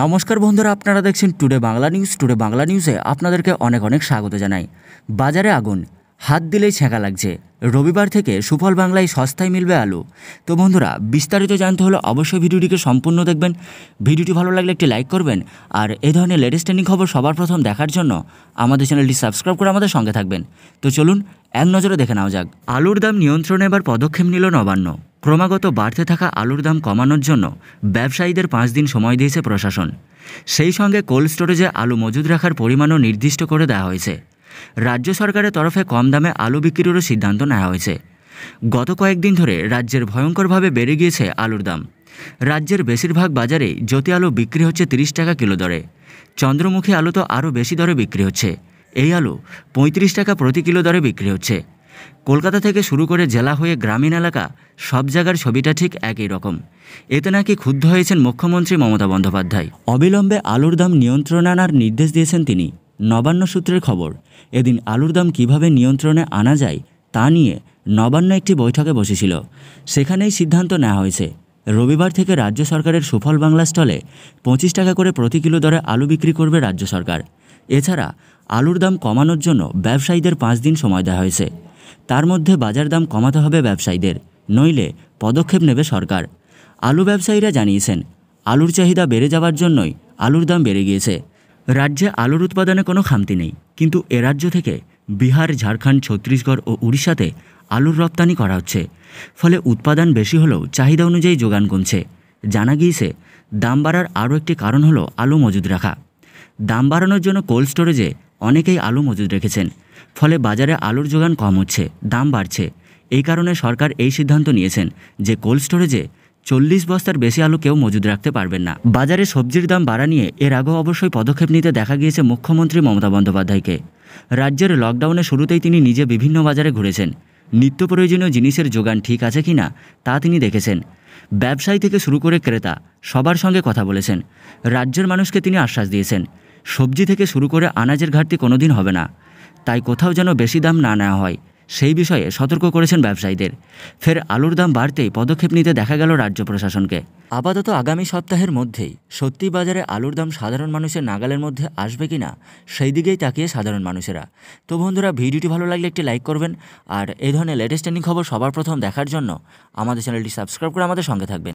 নমস্কার বন্ধুরা আপনারা দেখছেন today Bangla news today Bangla নিউজে আপনাদেরকে অনেক অনেক স্বাগত জানাই বাজারে আগুন হাত দিলেই ছেঁকা লাগছে রবিবার থেকে সুফল বাংলায় সস্তায় মিলবে আলু তো বন্ধুরা বিস্তারিত জানতে হলে অবশ্যই ভিডিওটিকে সম্পূর্ণ দেখবেন ভিডিওটি ভালো লাগলে একটি লাইক করবেন আর এ ধরনের লেটেস্ট ট্রেনিং খবর সবার প্রথম দেখার জন্য আমাদের চ্যানেলটি সাবস্ক্রাইব করে আমাদের সঙ্গে থাকবেন তো চলুন এক নজরে দেখে নেওয়া যাক আলুর দাম নিয়ন্ত্রণে এবার পদক্ষেপ নিল নবান্ন ক্রমাগত বাড়তে থাকা আলুর দাম কমানোর জন্য ব্যবসায়ীদের পাঁচ দিন সময় দিয়েছে প্রশাসন সেই সঙ্গে কোল্ড স্টোরেজে আলু মজুদ রাখার পরিমাণও নির্দিষ্ট করে দেওয়া হয়েছে রাজ্য সরকারের তরফে কম দামে আলু বিক্রিরও সিদ্ধান্ত নেওয়া হয়েছে গত কয়েকদিন ধরে রাজ্যের ভয়ঙ্করভাবে বেড়ে গিয়েছে আলুর দাম রাজ্যের বেশিরভাগ বাজারে জ্যোতি আলু বিক্রি হচ্ছে তিরিশ টাকা কিলো দরে চন্দ্রমুখী আলু তো আরও বেশি দরে বিক্রি হচ্ছে এই আলু পঁয়ত্রিশ টাকা প্রতি কিলো দরে বিক্রি হচ্ছে কলকাতা থেকে শুরু করে জেলা হয়ে গ্রামীণ এলাকা সব জায়গার ছবিটা ঠিক একই রকম এতে নাকি ক্ষুব্ধ হয়েছেন মুখ্যমন্ত্রী মমতা বন্দ্যোপাধ্যায় অবিলম্বে আলুর দাম নিয়ন্ত্রণ আনার নির্দেশ দিয়েছেন তিনি নবান্ন সূত্রের খবর এদিন আলুর দাম কীভাবে নিয়ন্ত্রণে আনা যায় তা নিয়ে নবান্ন একটি বৈঠকে বসেছিল সেখানেই সিদ্ধান্ত নেওয়া হয়েছে রবিবার থেকে রাজ্য সরকারের সুফল বাংলা স্টলে পঁচিশ টাকা করে প্রতি কিলো দরে আলু বিক্রি করবে রাজ্য সরকার এছাড়া আলুর দাম কমানোর জন্য ব্যবসায়ীদের পাঁচ দিন সময় দেওয়া হয়েছে তার মধ্যে বাজার দাম কমাতে হবে ব্যবসায়ীদের নইলে পদক্ষেপ নেবে সরকার আলু ব্যবসায়ীরা জানিয়েছেন আলুর চাহিদা বেড়ে যাওয়ার জন্যই আলুর দাম বেড়ে গিয়েছে রাজ্যে আলুর উৎপাদনে কোনো খামতি নেই কিন্তু এ রাজ্য থেকে বিহার ঝাড়খণ্ড ছত্তিশগড় ও উড়িষ্যাতে আলুর রপ্তানি করা হচ্ছে ফলে উৎপাদন বেশি হলেও চাহিদা অনুযায়ী যোগান কমছে জানা গিয়েছে দাম বাড়ার আরও একটি কারণ হলো আলু মজুদ রাখা দাম বাড়ানোর জন্য কোল্ড স্টোরেজে অনেকেই আলু মজুদ রেখেছেন ফলে বাজারে আলুর যোগান কম হচ্ছে দাম বাড়ছে এই কারণে সরকার এই সিদ্ধান্ত নিয়েছেন যে কোল্ড স্টোরেজে চল্লিশ বস্তার বেশি আলু কেউ মজুদ রাখতে পারবেন না বাজারে সবজির দাম বাড়া নিয়ে এর আগেও অবশ্যই পদক্ষেপ নিতে দেখা গিয়েছে মুখ্যমন্ত্রী মমতা বন্দ্যোপাধ্যায়কে রাজ্যের লকডাউনের শুরুতেই তিনি নিজে বিভিন্ন বাজারে ঘুরেছেন নিত্য প্রয়োজনীয় জিনিসের যোগান ঠিক আছে কি না তা তিনি দেখেছেন ব্যবসায়ী থেকে শুরু করে ক্রেতা সবার সঙ্গে কথা বলেছেন রাজ্যের মানুষকে তিনি আশ্বাস দিয়েছেন সবজি থেকে শুরু করে আনাজের ঘাটতি কোনোদিন হবে না তাই কোথাও যেন বেশি দাম না নেওয়া হয় সেই বিষয়ে সতর্ক করেছেন ব্যবসায়ীদের ফের আলুর দাম বাড়তেই পদক্ষেপ নিতে দেখা গেল রাজ্য প্রশাসনকে আপাতত আগামী সপ্তাহের মধ্যেই সত্যি বাজারে আলুর দাম সাধারণ মানুষের নাগালের মধ্যে আসবে কি না সেই দিকেই তাকিয়ে সাধারণ মানুষেরা তো বন্ধুরা ভিডিওটি ভালো লাগলে একটি লাইক করবেন আর এই ধরনের লেটেস্ট ট্রেন্ডিং খবর সবার প্রথম দেখার জন্য আমাদের চ্যানেলটি সাবস্ক্রাইব করে আমাদের সঙ্গে থাকবেন